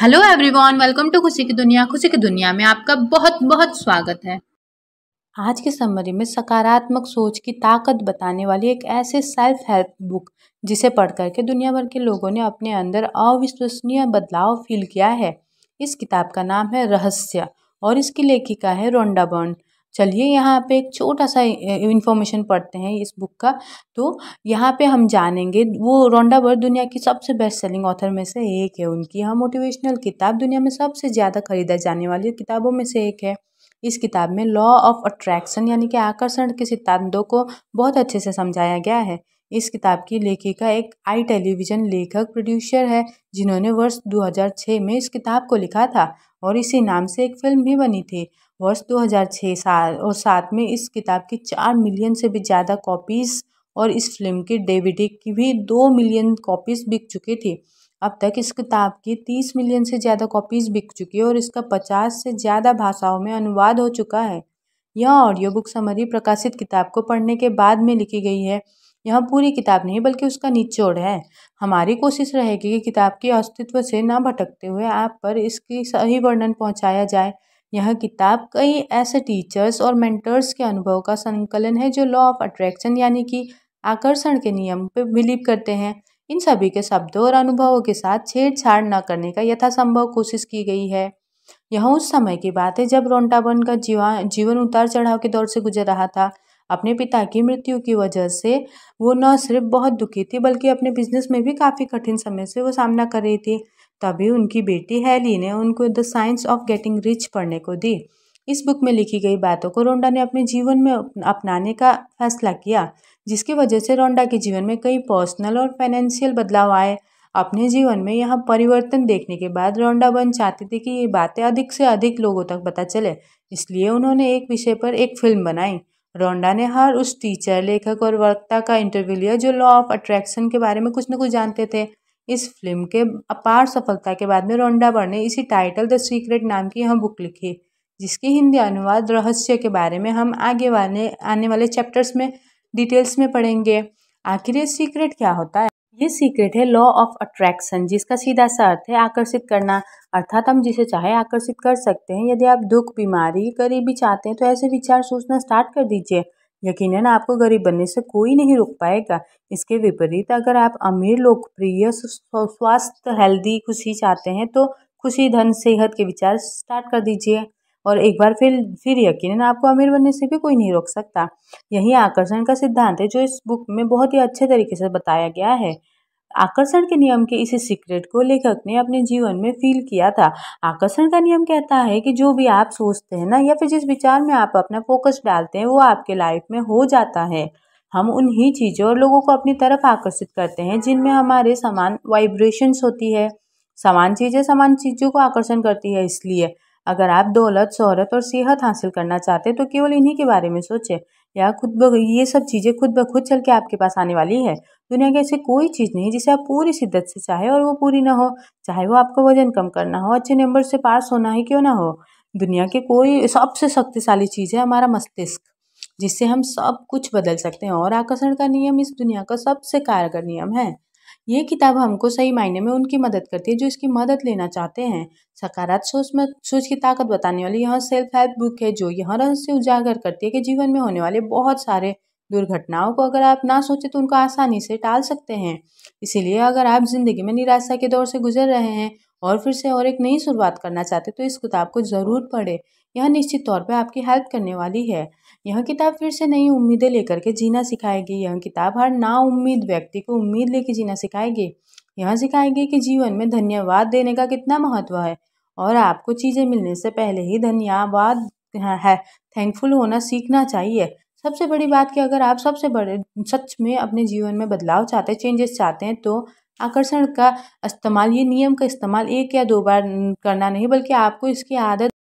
hello everyone welcome to खुशी की दुनिया खुशी की दुनिया में आपका बहुत बहुत स्वागत है आज के समरी में सकारात्मक सोच की ताकत बताने वाली एक ऐसे सेल्फ हेल्प बुक जिसे पढ़ करके दुनिया भर के लोगों ने अपने अंदर अविश्वसनीय बदलाव फील किया है इस किताब का नाम है रहस्य और इसकी लेखिका है रोंडा बॉन्ड चलिए यहाँ पे एक छोटा सा इन्फॉर्मेशन पढ़ते हैं इस बुक का तो यहाँ पे हम जानेंगे वो रोंडा बर्थ दुनिया की सबसे बेस्ट सेलिंग ऑथर में से एक है उनकी यहाँ मोटिवेशनल किताब दुनिया में सबसे ज़्यादा खरीदा जाने वाली किताबों में से एक है इस किताब में लॉ ऑफ अट्रैक्शन यानी कि आकर्षण के सिद्धांतों को बहुत अच्छे से समझाया गया है इस किताब की लेखिका एक आई टेलीविज़न लेखक प्रोड्यूसर है जिन्होंने वर्ष 2006 में इस किताब को लिखा था और इसी नाम से एक फिल्म भी बनी थी वर्ष दो हज़ार छः साल और साथ में इस किताब की चार मिलियन से भी ज़्यादा कॉपीज़ और इस फिल्म की डी की भी दो मिलियन कॉपीज़ बिक चुकी थी अब तक इस किताब की तीस मिलियन से ज़्यादा कॉपीज़ बिक चुकी है और इसका पचास से ज़्यादा भाषाओं में अनुवाद हो चुका है यह ऑडियो बुक समरी प्रकाशित किताब को पढ़ने के बाद में लिखी गई है यह पूरी किताब नहीं बल्कि उसका निचोड़ है हमारी कोशिश रहेगी कि किताब के अस्तित्व से ना भटकते हुए आप पर इसकी सही वर्णन पहुंचाया जाए यह किताब कई ऐसे टीचर्स और मेंटर्स के अनुभव का संकलन है जो लॉ ऑफ अट्रैक्शन यानी कि आकर्षण के नियम पर बिलीव करते हैं इन सभी के शब्दों और अनुभवों के साथ छेड़छाड़ न करने का यथासंभव कोशिश की गई है यह उस समय की बात है जब रोंटाबर्न का जीवा जीवन उतार चढ़ाव के दौर से गुजर रहा था अपने पिता की मृत्यु की वजह से वो न सिर्फ बहुत दुखी थी बल्कि अपने बिजनेस में भी काफ़ी कठिन समय से वो सामना कर रही थी तभी उनकी बेटी हैली ने उनको the science of getting rich पढ़ने को दी इस बुक में लिखी गई बातों को रोंडा ने अपने जीवन में अपनाने का फैसला किया जिसकी वजह से रोंडा के जीवन में कई पर्सनल और फाइनेंशियल बदलाव आए अपने जीवन में यह परिवर्तन देखने के बाद रोंडा बन चाहती थी कि ये बातें अधिक से अधिक लोगों तक पता चले इसलिए उन्होंने एक विषय पर एक फिल्म बनाई रोंडा ने हर उस टीचर लेखक और वक्ता का इंटरव्यू लिया जो लॉ ऑफ अट्रैक्शन के बारे में कुछ न कुछ जानते थे इस फिल्म के अपार सफलता के बाद में रोंडावर ने इसी टाइटल द सीक्रेट नाम की यह बुक लिखी जिसकी हिंदी अनुवाद रहस्य के बारे में हम आगे वाले आने वाले चैप्टर्स में डिटेल्स में पढ़ेंगे आखिर ये सीक्रेट क्या होता है ये सीक्रेट है लॉ ऑफ अट्रैक्शन जिसका सीधा सा अर्थ है आकर्षित करना अर्थात हम जिसे चाहे आकर्षित कर सकते हैं यदि आप दुख बीमारी करीबी चाहते हैं तो ऐसे विचार सोचना स्टार्ट कर दीजिए यकीनन आपको गरीब बनने से कोई नहीं रोक पाएगा इसके विपरीत अगर आप अमीर लोकप्रिय स्वास्थ्य हेल्दी खुशी चाहते हैं तो खुशी धन सेहत के विचार स्टार्ट कर दीजिए और एक बार फिर फिर यकीनन आपको अमीर बनने से भी कोई नहीं रोक सकता यही आकर्षण का सिद्धांत है जो इस बुक में बहुत ही अच्छे तरीके से बताया गया है आकर्षण के नियम के इसी सीक्रेट को लेखक ने अपने जीवन में फील किया था आकर्षण का नियम कहता है कि जो भी आप सोचते हैं ना या फिर जिस विचार में आप अपना फोकस डालते हैं वो आपके लाइफ में हो जाता है हम उन्हीं चीज़ों और लोगों को अपनी तरफ आकर्षित करते हैं जिनमें हमारे समान वाइब्रेशंस होती है समान चीज़ें समान चीज़ों को आकर्षण करती है इसलिए अगर आप दौलत शहरत और सेहत हासिल करना चाहते हैं तो केवल इन्हीं के बारे में सोचें या खुद ब ये सब चीज़ें खुद ब खुद चल के आपके पास आने वाली है दुनिया की ऐसी कोई चीज़ नहीं जिसे आप पूरी शिद्दत से चाहे और वो पूरी ना हो चाहे वो आपका वजन कम करना हो अच्छे नंबर से पास होना ही क्यों ना हो दुनिया की कोई सबसे शक्तिशाली चीज़ है हमारा मस्तिष्क जिससे हम सब कुछ बदल सकते हैं और आकर्षण का नियम इस दुनिया का सबसे कारगर नियम है ये किताब हमको सही मायने में उनकी मदद करती है जो इसकी मदद लेना चाहते हैं सकारात्मक सोच में सोच की ताकत बताने वाली यह सेल्फ हेल्प बुक है जो यह रहस्य उजागर करती है कि जीवन में होने वाले बहुत सारे दुर्घटनाओं को अगर आप ना सोचें तो उनको आसानी से टाल सकते हैं इसीलिए अगर आप ज़िंदगी में निराशा के दौर से गुजर रहे हैं और फिर से और एक नई शुरुआत करना चाहते तो इस किताब को ज़रूर पढ़े यह निश्चित तौर पर आपकी हेल्प करने वाली है यह किताब फिर से नई उम्मीदें लेकर के जीना सिखाएगी यह किताब हर ना उम्मीद व्यक्ति को उम्मीद लेके जीना सिखाएगी यह सिखाएगी कि जीवन में धन्यवाद देने का कितना महत्व है और आपको चीज़ें मिलने से पहले ही धन्यवाद है थैंकफुल होना सीखना चाहिए सबसे बड़ी बात कि अगर आप सबसे बड़े सच में अपने जीवन में बदलाव चाहते हैं चेंजेस चाहते हैं तो आकर्षण का इस्तेमाल ये नियम का इस्तेमाल एक या दो बार करना नहीं बल्कि आपको इसकी आदत